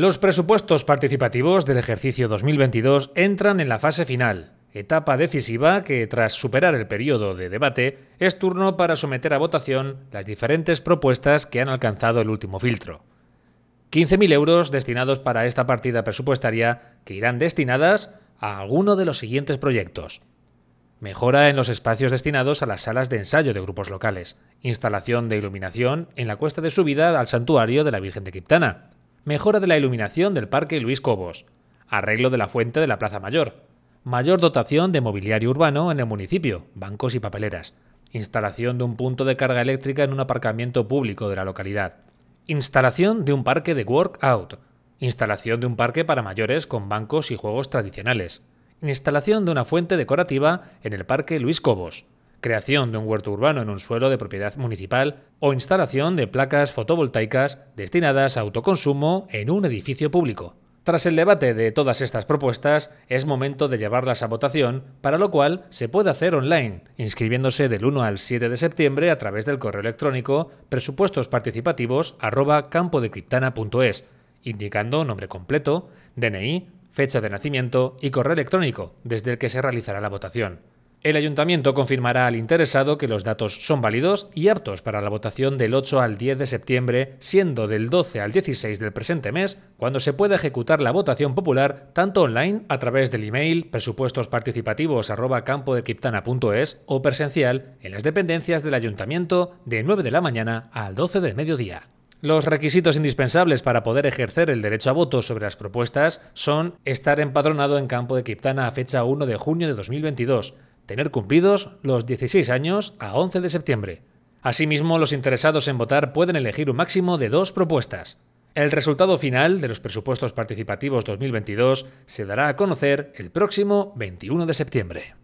Los presupuestos participativos del ejercicio 2022 entran en la fase final, etapa decisiva que, tras superar el periodo de debate, es turno para someter a votación las diferentes propuestas que han alcanzado el último filtro. 15.000 euros destinados para esta partida presupuestaria que irán destinadas a alguno de los siguientes proyectos. Mejora en los espacios destinados a las salas de ensayo de grupos locales. Instalación de iluminación en la cuesta de subida al santuario de la Virgen de Criptana mejora de la iluminación del Parque Luis Cobos, arreglo de la fuente de la Plaza Mayor, mayor dotación de mobiliario urbano en el municipio, bancos y papeleras, instalación de un punto de carga eléctrica en un aparcamiento público de la localidad, instalación de un parque de workout, instalación de un parque para mayores con bancos y juegos tradicionales, instalación de una fuente decorativa en el Parque Luis Cobos, creación de un huerto urbano en un suelo de propiedad municipal o instalación de placas fotovoltaicas destinadas a autoconsumo en un edificio público. Tras el debate de todas estas propuestas, es momento de llevarlas a votación, para lo cual se puede hacer online, inscribiéndose del 1 al 7 de septiembre a través del correo electrónico presupuestosparticipativos@campodecriptana.es, indicando nombre completo, DNI, fecha de nacimiento y correo electrónico desde el que se realizará la votación. El ayuntamiento confirmará al interesado que los datos son válidos y aptos para la votación del 8 al 10 de septiembre, siendo del 12 al 16 del presente mes cuando se pueda ejecutar la votación popular tanto online a través del email presupuestosparticipativos@campodequiptana.es o presencial en las dependencias del ayuntamiento de 9 de la mañana al 12 del mediodía. Los requisitos indispensables para poder ejercer el derecho a voto sobre las propuestas son estar empadronado en campo de Quiptana a fecha 1 de junio de 2022 tener cumplidos los 16 años a 11 de septiembre. Asimismo, los interesados en votar pueden elegir un máximo de dos propuestas. El resultado final de los presupuestos participativos 2022 se dará a conocer el próximo 21 de septiembre.